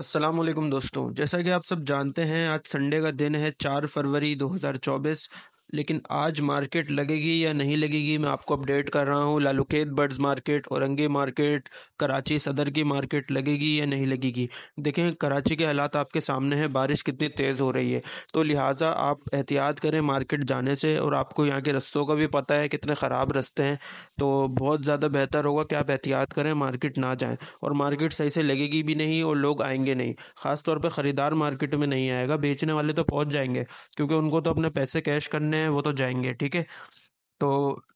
असलम दोस्तों जैसा कि आप सब जानते हैं आज संडे का दिन है चार फरवरी 2024 लेकिन आज मार्केट लगेगी या नहीं लगेगी मैं आपको अपडेट कर रहा हूँ लालुकेत बर्ड्स मार्केट औरंगे मार्केट कराची सदर की मार्केट लगेगी या नहीं लगेगी देखें कराची के हालात आपके सामने हैं बारिश कितनी तेज़ हो रही है तो लिहाजा आप एहतियात करें मार्केट जाने से और आपको यहाँ के रस्तों का भी पता है कितने ख़राब रस्ते हैं तो बहुत ज़्यादा बेहतर होगा कि आप एहतियात करें मार्केट ना जाएँ और मार्केट सही से लगेगी भी नहीं और लोग आएंगे नहीं ख़ास तौर पर ख़रीदार मार्केट में नहीं आएगा बेचने वाले तो पहुँच जाएंगे क्योंकि उनको तो अपने पैसे कैश करने हैं वो तो जाएंगे ठीक है तो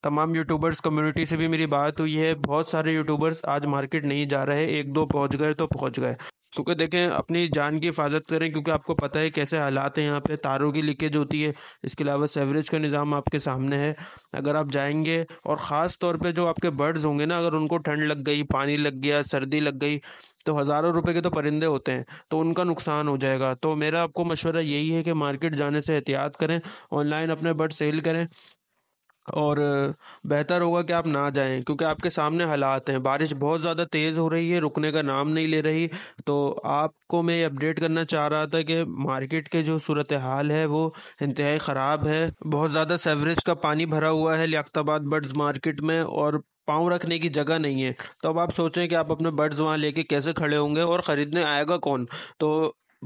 तमाम यूट्यूबर्स कम्युनिटी से भी मेरी बात हुई है बहुत सारे यूट्यूबर्स आज मार्केट नहीं जा रहे एक दो पहुंच गए तो पहुंच गए क्योंकि देखें अपनी जान की हिफाजत करें क्योंकि आपको पता है कैसे हालात हैं यहाँ पे तारों की लीकेज होती है इसके अलावा सेवरेज का निज़ाम आपके सामने है अगर आप जाएंगे और ख़ास तौर पर जो आपके बर्ड्स होंगे ना अगर उनको ठंड लग गई पानी लग गया सर्दी लग गई तो हज़ारों रुपए के तो परिंदे होते हैं तो उनका नुकसान हो जाएगा तो मेरा आपको मशवरा यही है कि मार्केट जाने से एहतियात करें ऑनलाइन अपने बर्ड सेल करें और बेहतर होगा कि आप ना जाएं क्योंकि आपके सामने हालात हैं बारिश बहुत ज़्यादा तेज़ हो रही है रुकने का नाम नहीं ले रही तो आपको मैं ये अपडेट करना चाह रहा था कि मार्केट के जो सूरत हाल है वो इंतहाई ख़राब है बहुत ज़्यादा सेवरेज का पानी भरा हुआ है लियाबाद बर्ड्स मार्केट में और पाँव रखने की जगह नहीं है तो अब आप सोचें कि आप अपने बर्ड्स वहाँ लेके कैसे खड़े होंगे और ख़रीदने आएगा कौन तो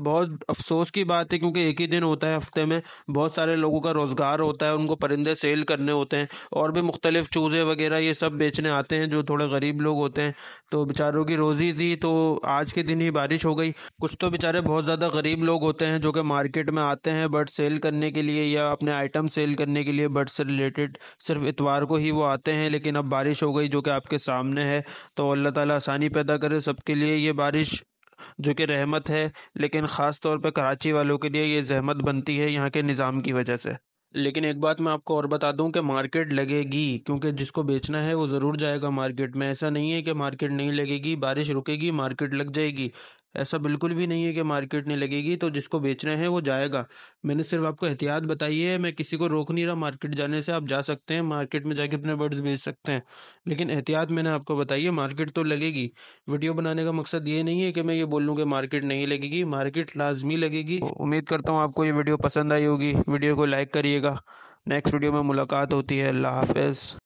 बहुत अफसोस की बात है क्योंकि एक ही दिन होता है हफ्ते में बहुत सारे लोगों का रोज़गार होता है उनको परिंदे सेल करने होते हैं और भी मुख्तलिफ़ चूज़े वगैरह ये सब बेचने आते हैं जो थोड़े गरीब लोग होते हैं तो बेचारों की रोज़ी थी तो आज के दिन ही बारिश हो गई कुछ तो बेचारे बहुत ज़्यादा गरीब लोग होते हैं जो कि मार्केट में आते हैं बर्ड सेल करने के लिए या अपने आइटम सेल करने के लिए बर्ड से रिलेटेड सिर्फ इतवार को ही वो आते हैं लेकिन अब बारिश हो गई जो कि आपके सामने है तो अल्लाह ताला आसानी पैदा करे सबके लिए ये बारिश जो कि रहमत है लेकिन ख़ास तौर पर कराची वालों के लिए ये जहमत बनती है यहाँ के निज़ाम की वजह से लेकिन एक बात मैं आपको और बता दूं कि मार्केट लगेगी क्योंकि जिसको बेचना है वो ज़रूर जाएगा मार्केट में ऐसा नहीं है कि मार्केट नहीं लगेगी बारिश रुकेगी मार्केट लग जाएगी ऐसा बिल्कुल भी नहीं है कि मार्केट नहीं लगेगी तो जिसको बेच रहे हैं वो जाएगा मैंने सिर्फ आपको एहतियात बताई है मैं किसी को रोक नहीं रहा मार्केट जाने से आप जा सकते हैं मार्केट में जाके अपने बर्ड्स बेच सकते हैं लेकिन एहतियात मैंने आपको बताई है मार्केट तो लगेगी वीडियो बनाने का मकसद ये नहीं है कि मैं ये बोल लूँ कि मार्केट नहीं लगेगी मार्केट लाजमी लगेगी तो उम्मीद करता हूँ आपको ये वीडियो पसंद आई होगी वीडियो को लाइक करिएगा नेक्स्ट वीडियो में मुलाकात होती है अल्लाह हाफ